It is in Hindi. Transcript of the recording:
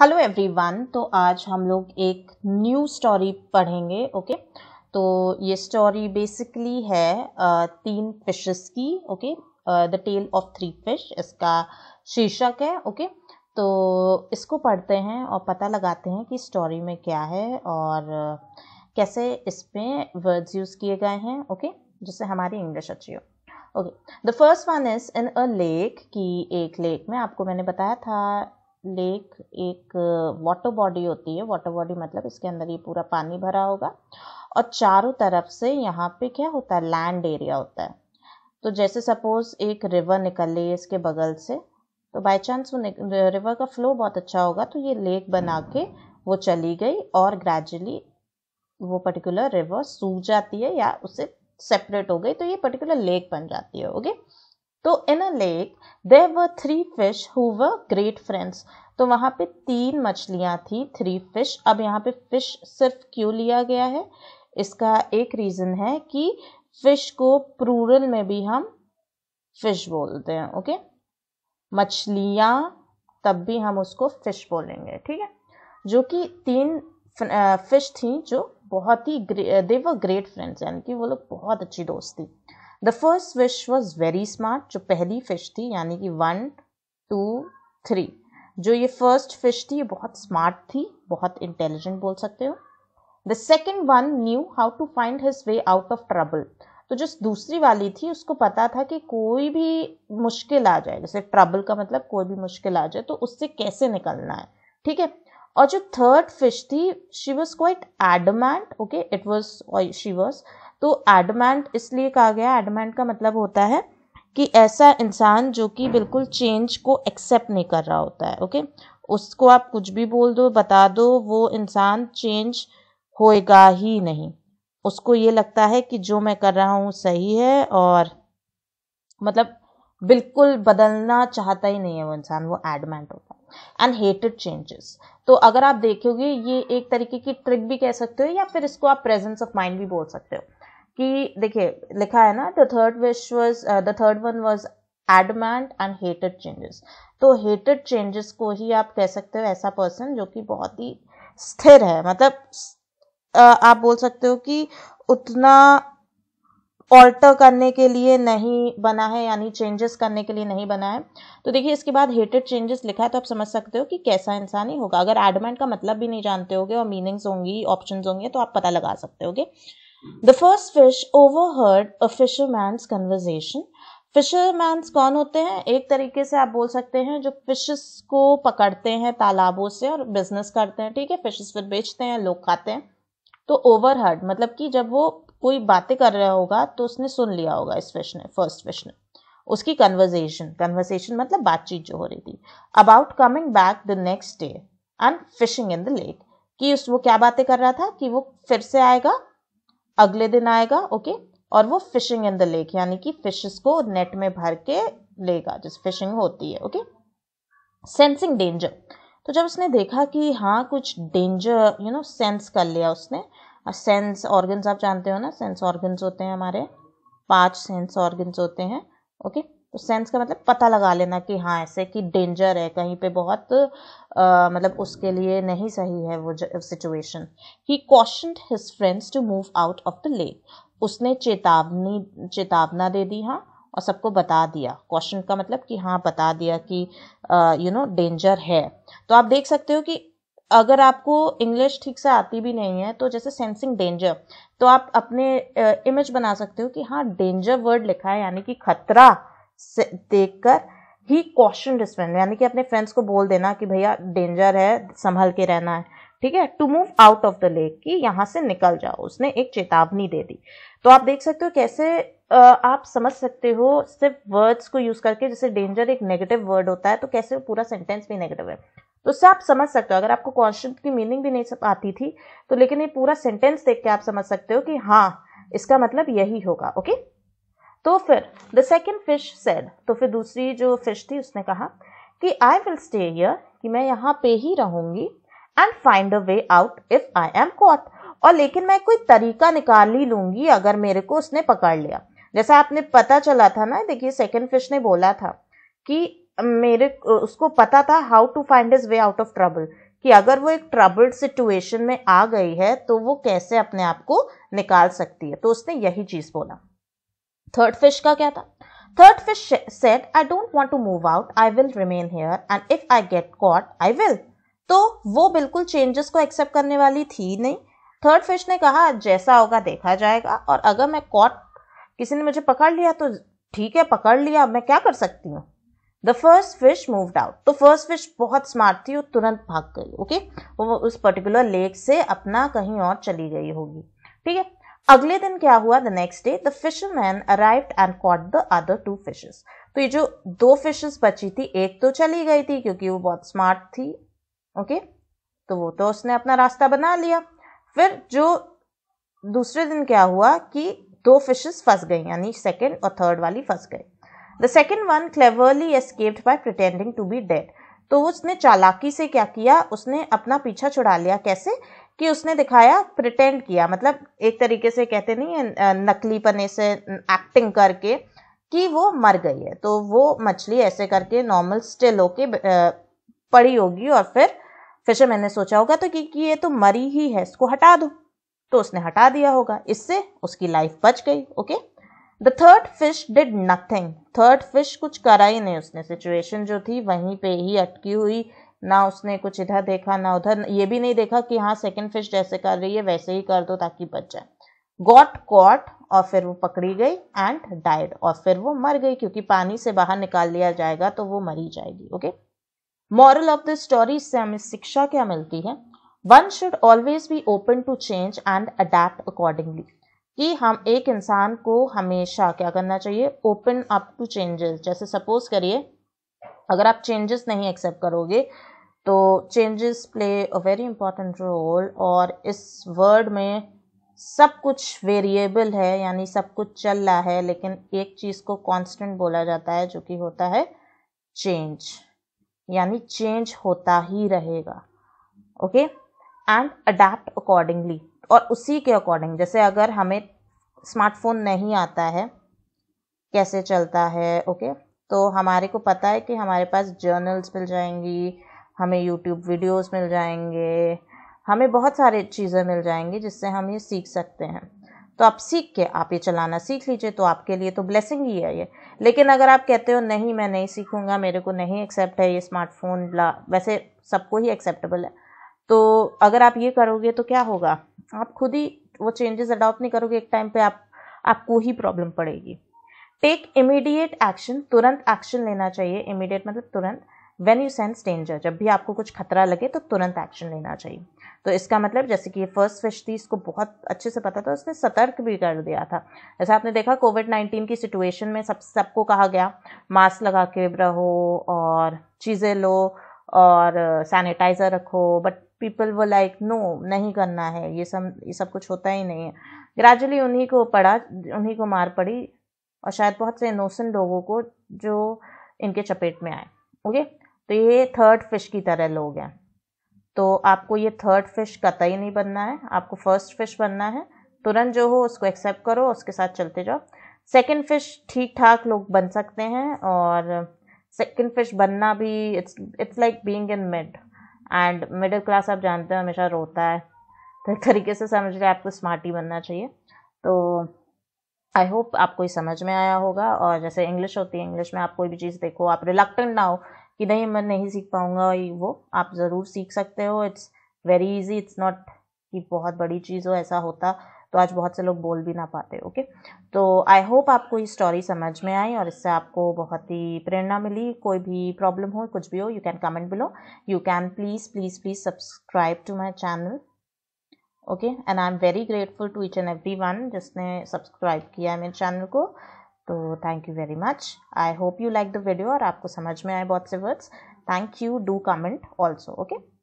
हेलो एवरीवन तो आज हम लोग एक न्यू स्टोरी पढ़ेंगे ओके तो ये स्टोरी बेसिकली है तीन फिशेस की okay the tale of three fish इसका शीर्षक है ओके तो इसको पढ़ते हैं और पता लगाते हैं कि स्टोरी में क्या है और कैसे इसमें वर्ड्स यूज़ किए गए हैं ओके जिससे हमारी इंग्लिश अच्छी हो okay the first one is in a lake कि एक लेक में आपको मैंने बताया था लेक एक वाटर uh, बॉडी होती है वाटर बॉडी मतलब इसके अंदर ये पूरा पानी भरा होगा और चारों तरफ से यहाँ पे क्या होता है लैंड एरिया होता है तो जैसे सपोज एक रिवर निकल रही है इसके बगल से तो बाई चांस वो रिवर का फ्लो बहुत अच्छा होगा तो ये लेक बना के वो चली गई और ग्रेजुअली वो पर्टिकुलर रिवर सूख जाती है या उसे सेपरेट हो गई तो ये पर्टिकुलर लेक बन जाती है ओके तो in a lake there were three fish who were great friends तो वहाँ पे तीन मछलियाँ थी थ्री फिश अब यहाँ पे फिश सिर्फ क्यों लिया गया है इसका एक रीज़न है कि फिश को प्रूरल में भी हम फिश बोलते हैं ओके मछलियाँ तब भी हम उसको फिश बोलेंगे ठीक है जो कि तीन फिश थी जो बहुत ही ग्रे, दे व ग्रेट फ्रेंड्स यानी कि वो लोग बहुत अच्छी दोस्त थी the first fish was very smart जो पहली फिश थी यानी कि वन टू थ्री जो ये फर्स्ट फिश थी ये बहुत स्मार्ट थी बहुत इंटेलिजेंट बोल सकते हो the second one knew how to find his way out of trouble तो जो दूसरी वाली थी उसको पता था कि कोई भी मुश्किल आ जाए जैसे ट्रबल का मतलब कोई भी मुश्किल आ जाए तो उससे कैसे निकलना है ठीक है और जो थर्ड फिश थी she was quite adamant okay it was she was तो एडमेंट इसलिए कहा गया एडमेंट का मतलब होता है कि ऐसा इंसान जो कि बिल्कुल चेंज को एक्सेप्ट नहीं कर रहा होता है ओके उसको आप कुछ भी बोल दो बता दो वो इंसान चेंज होएगा ही नहीं उसको ये लगता है कि जो मैं कर रहा हूँ सही है और मतलब बिल्कुल बदलना चाहता ही नहीं है वो इंसान वो एडमेंट होता है एंड हेटेड चेंजेस तो अगर आप देखोगे ये एक तरीके की ट्रिक भी कह सकते हो या फिर इसको आप प्रेजेंस ऑफ माइंड भी बोल सकते हो कि देखिए लिखा है ना the third fish was the third one was adamant and hated changes तो हेटेड चेंजेस को ही आप कह सकते हो ऐसा पर्सन जो कि बहुत ही स्थिर है मतलब uh, आप बोल सकते हो कि उतना ऑल्टर करने के लिए नहीं बना है यानी चेंजेस करने के लिए नहीं बना है तो देखिए इसके बाद हेटेड चेंजेस लिखा है तो आप समझ सकते हो कि कैसा इंसान ही होगा अगर एडमेंट का मतलब भी नहीं जानते होगे और मीनिंग्स होंगी ऑप्शंस होंगे तो आप पता लगा सकते होगे the first fish overheard a fisherman's conversation fisherman कौन होते हैं एक तरीके से आप बोल सकते हैं जो फिशेस को पकड़ते हैं तालाबों से और बिजनेस करते हैं ठीक है फिशेस फिर बेचते हैं लोग खाते हैं तो ओवरहर्ड मतलब कि जब वो कोई बातें कर रहा होगा तो उसने सुन लिया होगा इस फिश ने फर्स्ट फिश ने उसकी कन्वर्जेशन कन्वर्जेशन मतलब बातचीत जो हो रही थी about coming back the next day and fishing in the lake कि उस वो क्या बातें कर रहा था कि वो फिर से आएगा अगले दिन आएगा ओके और वो फिशिंग इन द लेक यानी कि फिशेस को नेट में भर के लेगा जिस फिशिंग होती है ओके सेंसिंग डेंजर तो जब उसने देखा कि हाँ कुछ डेंजर यू नो सेंस कर लिया उसने सेंस ऑर्गन्स आप जानते हो ना सेंस ऑर्गन्स होते हैं हमारे पांच सेंस ऑर्गन्स होते हैं ओके okay? तो सेंस का मतलब पता लगा लेना कि हाँ ऐसे कि डेंजर है कहीं पे बहुत आ, मतलब उसके लिए नहीं सही है वो सिचुएशन ही caution his friends to move out of the lake उसने चेतावनी चेतावना दे दी हाँ और सबको बता दिया कॉशन का मतलब कि हाँ बता दिया कि यू नो डेंजर है तो आप देख सकते हो कि अगर आपको इंग्लिश ठीक से आती भी नहीं है तो जैसे सेंसिंग डेंजर तो आप अपने इमेज बना सकते हो कि हाँ डेंजर वर्ड लिखा है यानी कि खतरा देख कर ही कॉशन फ्रेंड यानी कि अपने फ्रेंड्स को बोल देना कि भैया डेंजर है संभल के रहना है ठीक है to move out of the lake कि यहाँ से निकल जाओ उसने एक चेतावनी दे दी तो आप देख सकते हो कैसे आप समझ सकते हो सिर्फ वर्ड्स को यूज़ करके जैसे डेंजर एक नेगेटिव वर्ड होता है तो कैसे पूरा सेंटेंस भी नेगेटिव है तो उससे आप समझ सकते हो अगर आपको क्वेश्चन की मीनिंग भी नहीं आती थी तो लेकिन ये पूरा सेंटेंस देख के आप समझ सकते हो कि हाँ इसका मतलब यही होगा ओके तो फिर द सेकेंड फिश सेड तो फिर दूसरी जो फिश थी उसने कहा कि आई विल स्टे हियर कि मैं यहाँ पे ही रहूँगी and find a way out if I am caught और लेकिन मैं कोई तरीका निकाल ही लूँगी अगर मेरे को उसने पकड़ लिया जैसा आपने पता चला था ना देखिए सेकेंड फिश ने बोला था कि मेरे उसको पता था how to find his way out of trouble कि अगर वो एक ट्रबल्ड सिचुएशन में आ गई है तो वो कैसे अपने आप को निकाल सकती है तो उसने यही चीज़ बोला थर्ड फिश का क्या था third fish said I don't want to move out I will remain here and if I get caught I will तो वो बिल्कुल चेंजेस को एक्सेप्ट करने वाली थी नहीं थर्ड फिश ने कहा जैसा होगा देखा जाएगा और अगर मैं कॉट किसी ने मुझे पकड़ लिया तो ठीक है पकड़ लिया मैं क्या कर सकती हूँ the first fish moved out तो फर्स्ट फिश बहुत स्मार्ट थी और तुरंत भाग गई ओके वो उस पर्टिकुलर लेक से अपना कहीं और चली गई होगी ठीक है अगले दिन क्या हुआ the next day the fisherman arrived and caught the other two fishes तो ये जो दो फिशेस बची थी एक तो चली गई थी क्योंकि वो बहुत स्मार्ट थी ओके तो वो तो उसने अपना रास्ता बना लिया फिर जो दूसरे दिन क्या हुआ कि दो फिशेस फंस गई यानी सेकेंड और थर्ड वाली फंस गई the second one cleverly escaped by pretending to be dead तो उसने चालाकी से क्या किया उसने अपना पीछा छुड़ा लिया कैसे कि उसने दिखाया प्रिटेंड किया मतलब एक तरीके से कहते नहीं है नकली पने से एक्टिंग करके कि वो मर गई है तो वो मछली ऐसे करके नॉर्मल स्टिल होके पड़ी होगी और फिर फिशरमैन ने सोचा होगा तो क्योंकि ये तो मरी ही है इसको हटा दो तो उसने हटा दिया होगा इससे उसकी लाइफ बच गई okay the third fish did nothing third fish कुछ करा ही नहीं उसने सिचुएशन जो थी वहीं पे ही अटकी हुई ना उसने कुछ इधर देखा ना उधर ये भी नहीं देखा कि हाँ सेकेंड फिश जैसे कर रही है वैसे ही कर दो ताकि बच जाए गॉट कॉट और फिर वो पकड़ी गई एंड डाइड और फिर वो मर गई क्योंकि पानी से बाहर निकाल लिया जाएगा तो वो मरी जाएगी okay moral of the story से हमें शिक्षा क्या मिलती है one should always be open to change and adapt accordingly कि हम एक इंसान को हमेशा क्या करना चाहिए ओपन अप टू चेंजेस जैसे सपोज करिए अगर आप चेंजेस नहीं एक्सेप्ट करोगे तो changes play a very important role और इस वर्ड में सब कुछ वेरिएबल है यानी सब कुछ चल रहा है लेकिन एक चीज़ को कांस्टेंट बोला जाता है जो कि होता है चेंज यानी चेंज होता ही रहेगा ओके एंड अडेप्ट अकॉर्डिंगली और उसी के अकॉर्डिंग जैसे अगर हमें स्मार्टफोन नहीं आता है कैसे चलता है ओके okay? तो हमारे को पता है कि हमारे पास जर्नल्स मिल जाएंगी हमें यूट्यूब वीडियोस मिल जाएंगे हमें बहुत सारे चीज़ें मिल जाएंगी जिससे हम ये सीख सकते हैं तो आप सीख के आप ये चलाना सीख लीजिए तो आपके लिए तो ब्लेसिंग ही है ये लेकिन अगर आप कहते हो नहीं मैं नहीं सीखूंगा मेरे को नहीं एक्सेप्ट है ये स्मार्टफोन ला वैसे सबको ही एक्सेप्टेबल है तो अगर आप ये करोगे तो क्या होगा आप खुद ही वो चेंजेस अडॉप्ट नहीं करोगे एक टाइम पे आप आपको ही प्रॉब्लम पड़ेगी टेक इमीडिएट एक्शन तुरंत एक्शन लेना चाहिए इमीडिएट मतलब तुरंत वेन यू सेंस डेंजर जब भी आपको कुछ खतरा लगे तो तुरंत एक्शन लेना चाहिए तो इसका मतलब जैसे कि ये फर्स्ट फिश थी इसको बहुत अच्छे से पता था उसने सतर्क भी कर दिया था जैसे आपने देखा कोविड नाइन्टीन की सिचुएशन में सब सबको कहा गया मास्क लगा के रहो और चीज़ें लो और सैनिटाइज़र रखो बट पीपल वो लाइक नो नहीं करना है ये सब ये सब कुछ होता ही नहीं है ग्रेजुअली उन्हीं को पड़ा उन्हीं को मार पड़ी और शायद बहुत से इनोसेंट लोगों को जो इनके चपेट में आए ओके तो ये थर्ड फिश की तरह लोग हैं तो आपको ये थर्ड फिश कतई नहीं बनना है आपको फर्स्ट फिश बनना है तुरंत जो हो उसको एक्सेप्ट करो उसके साथ चलते जाओ सेकेंड फिश ठीक ठाक लोग बन सकते हैं और सेकेंड फिश बनना भी it's it's like being in mid and middle class आप जानते हो हमेशा रोता है तो एक तरीके से समझ रहे आपको स्मार्ट ही बनना चाहिए तो आई होप आपको ये समझ में आया होगा और जैसे इंग्लिश होती है इंग्लिश में आप कोई भी चीज़ देखो आप रिलक्टेंट ना हो कि नहीं मैं नहीं सीख पाऊँगा वो आप ज़रूर सीख सकते हो it's very easy it's not कि बहुत बड़ी चीज़ हो ऐसा होता तो आज बहुत से लोग बोल भी ना पाते ओके तो आई होप आपको ये स्टोरी समझ में आई और इससे आपको बहुत ही प्रेरणा मिली कोई भी प्रॉब्लम हो कुछ भी हो you can comment below you can please please please subscribe to my channel okay and I am very grateful to each and every one जिसने सब्सक्राइब किया है मेरे चैनल को तो thank you very much I hope you like the video और आपको समझ में आए बहुत से words thank you do comment also okay